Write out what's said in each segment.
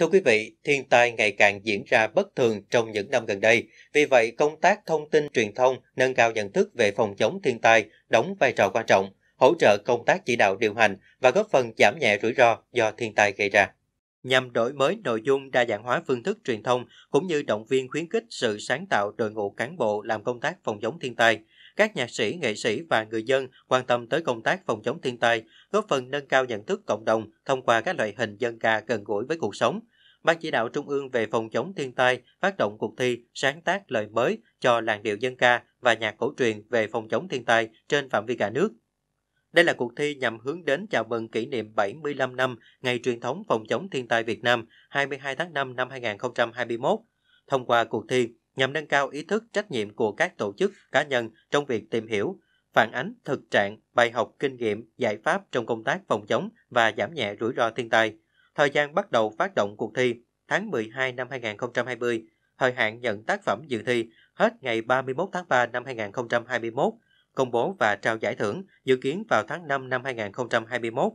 Thưa quý vị, thiên tai ngày càng diễn ra bất thường trong những năm gần đây. Vì vậy, công tác thông tin truyền thông, nâng cao nhận thức về phòng chống thiên tai đóng vai trò quan trọng, hỗ trợ công tác chỉ đạo điều hành và góp phần giảm nhẹ rủi ro do thiên tai gây ra nhằm đổi mới nội dung đa dạng hóa phương thức truyền thông cũng như động viên khuyến khích sự sáng tạo đội ngũ cán bộ làm công tác phòng chống thiên tai. Các nhạc sĩ, nghệ sĩ và người dân quan tâm tới công tác phòng chống thiên tai, góp phần nâng cao nhận thức cộng đồng thông qua các loại hình dân ca gần gũi với cuộc sống. Ban chỉ đạo Trung ương về phòng chống thiên tai phát động cuộc thi sáng tác lời mới cho làng điệu dân ca và nhạc cổ truyền về phòng chống thiên tai trên phạm vi cả nước. Đây là cuộc thi nhằm hướng đến chào mừng kỷ niệm 75 năm Ngày truyền thống phòng chống thiên tai Việt Nam 22 tháng 5 năm 2021. Thông qua cuộc thi, nhằm nâng cao ý thức trách nhiệm của các tổ chức, cá nhân trong việc tìm hiểu, phản ánh thực trạng, bài học kinh nghiệm, giải pháp trong công tác phòng chống và giảm nhẹ rủi ro thiên tai. Thời gian bắt đầu phát động cuộc thi tháng 12 năm 2020, thời hạn nhận tác phẩm dự thi hết ngày 31 tháng 3 năm 2021 công bố và trao giải thưởng dự kiến vào tháng 5 năm 2021.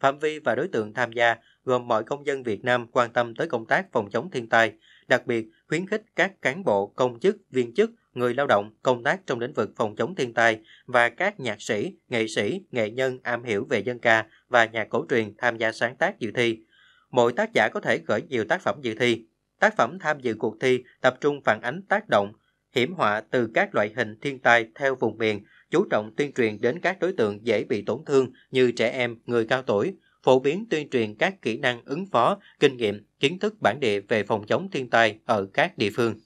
Phạm vi và đối tượng tham gia gồm mọi công dân Việt Nam quan tâm tới công tác phòng chống thiên tai, đặc biệt khuyến khích các cán bộ, công chức, viên chức, người lao động công tác trong lĩnh vực phòng chống thiên tai và các nhạc sĩ, nghệ sĩ, nghệ nhân am hiểu về dân ca và nhạc cổ truyền tham gia sáng tác dự thi. Mỗi tác giả có thể gửi nhiều tác phẩm dự thi. Tác phẩm tham dự cuộc thi tập trung phản ánh tác động hiểm họa từ các loại hình thiên tai theo vùng miền, chú trọng tuyên truyền đến các đối tượng dễ bị tổn thương như trẻ em, người cao tuổi, phổ biến tuyên truyền các kỹ năng ứng phó, kinh nghiệm, kiến thức bản địa về phòng chống thiên tai ở các địa phương.